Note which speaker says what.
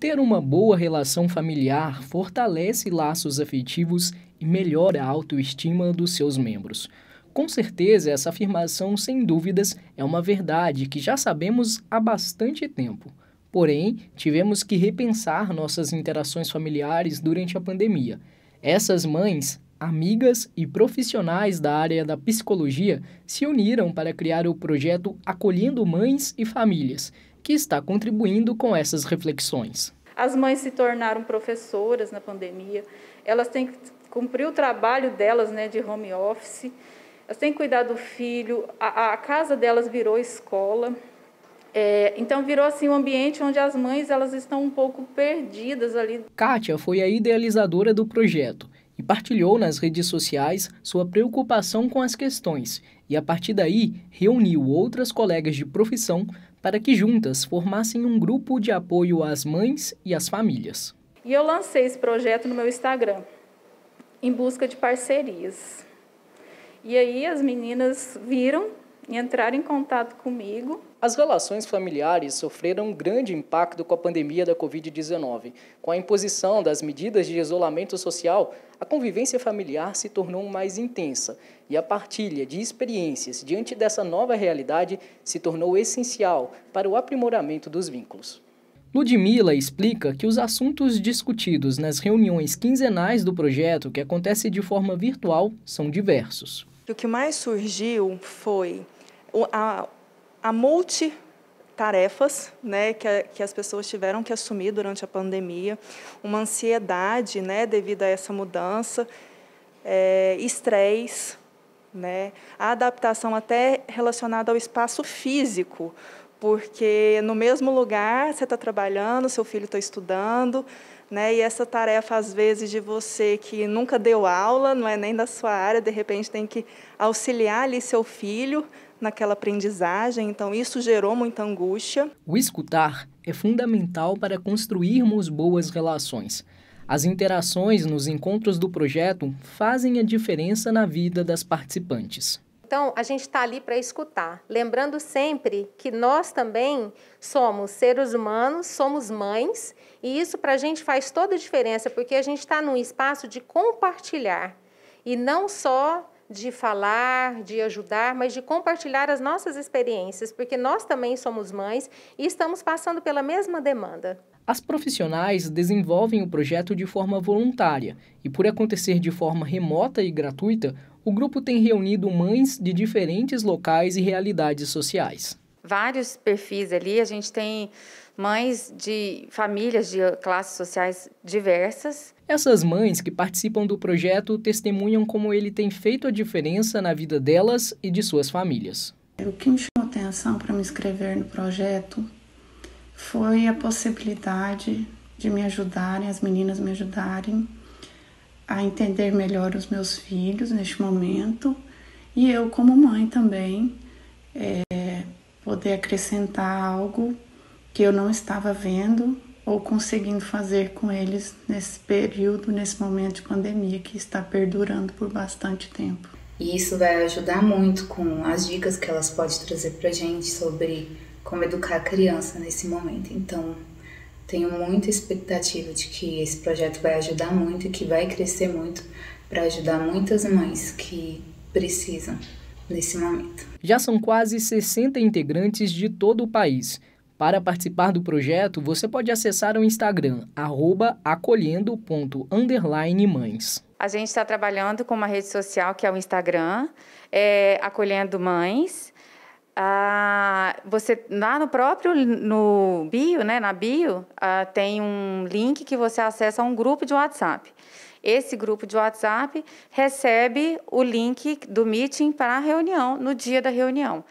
Speaker 1: Ter uma boa relação familiar fortalece laços afetivos e melhora a autoestima dos seus membros. Com certeza, essa afirmação, sem dúvidas, é uma verdade que já sabemos há bastante tempo. Porém, tivemos que repensar nossas interações familiares durante a pandemia. Essas mães amigas e profissionais da área da psicologia se uniram para criar o projeto Acolhendo Mães e Famílias, que está contribuindo com essas reflexões.
Speaker 2: As mães se tornaram professoras na pandemia, elas têm que cumprir o trabalho delas né, de home office, elas têm que cuidar do filho, a, a casa delas virou escola. É, então virou assim um ambiente onde as mães elas estão um pouco perdidas ali.
Speaker 1: Kátia foi a idealizadora do projeto e partilhou nas redes sociais sua preocupação com as questões e, a partir daí, reuniu outras colegas de profissão para que juntas formassem um grupo de apoio às mães e às famílias.
Speaker 2: E eu lancei esse projeto no meu Instagram, em busca de parcerias. E aí as meninas viram entrar em contato comigo.
Speaker 1: As relações familiares sofreram um grande impacto com a pandemia da Covid-19. Com a imposição das medidas de isolamento social, a convivência familiar se tornou mais intensa e a partilha de experiências diante dessa nova realidade se tornou essencial para o aprimoramento dos vínculos. Ludmila explica que os assuntos discutidos nas reuniões quinzenais do projeto, que acontece de forma virtual, são diversos.
Speaker 2: O que mais surgiu foi a, a multi tarefas né, que, a, que as pessoas tiveram que assumir durante a pandemia, uma ansiedade né, devido a essa mudança, é, estresse, né, a adaptação até relacionada ao espaço físico, porque no mesmo lugar você está trabalhando, seu filho está estudando, né, e essa tarefa, às vezes, de você que nunca deu aula, não é nem da sua área, de repente tem que auxiliar ali seu filho naquela
Speaker 1: aprendizagem, então isso gerou muita angústia. O escutar é fundamental para construirmos boas relações. As interações nos encontros do projeto fazem a diferença na vida das participantes.
Speaker 2: Então, a gente está ali para escutar, lembrando sempre que nós também somos seres humanos, somos mães, e isso para a gente faz toda a diferença, porque a gente está num espaço de compartilhar e não só de falar, de ajudar, mas de compartilhar as nossas experiências, porque nós também somos mães e estamos passando pela mesma demanda.
Speaker 1: As profissionais desenvolvem o projeto de forma voluntária e, por acontecer de forma remota e gratuita, o grupo tem reunido mães de diferentes locais e realidades sociais
Speaker 2: vários perfis ali. A gente tem mães de famílias de classes sociais diversas.
Speaker 1: Essas mães que participam do projeto testemunham como ele tem feito a diferença na vida delas e de suas famílias. O que
Speaker 2: me chamou atenção para me inscrever no projeto foi a possibilidade de me ajudarem, as meninas me ajudarem a entender melhor os meus filhos neste momento e eu, como mãe, também é, poder acrescentar algo que eu não estava vendo ou conseguindo fazer com eles nesse período, nesse momento de pandemia que está perdurando por bastante tempo. E isso vai ajudar muito com as dicas que elas podem trazer para gente sobre como educar a criança nesse momento. Então, tenho muita expectativa de que esse projeto vai ajudar muito e que vai crescer muito para
Speaker 1: ajudar muitas mães que precisam nesse momento. Já são quase 60 integrantes de todo o país. Para participar do projeto, você pode acessar o Instagram, acolhendo.underlinemães.
Speaker 2: A gente está trabalhando com uma rede social que é o Instagram, é, acolhendo mães. Ah, você lá no próprio no bio, né, na bio, ah, tem um link que você acessa a um grupo de WhatsApp esse grupo de WhatsApp recebe o link do meeting para a reunião, no dia da reunião.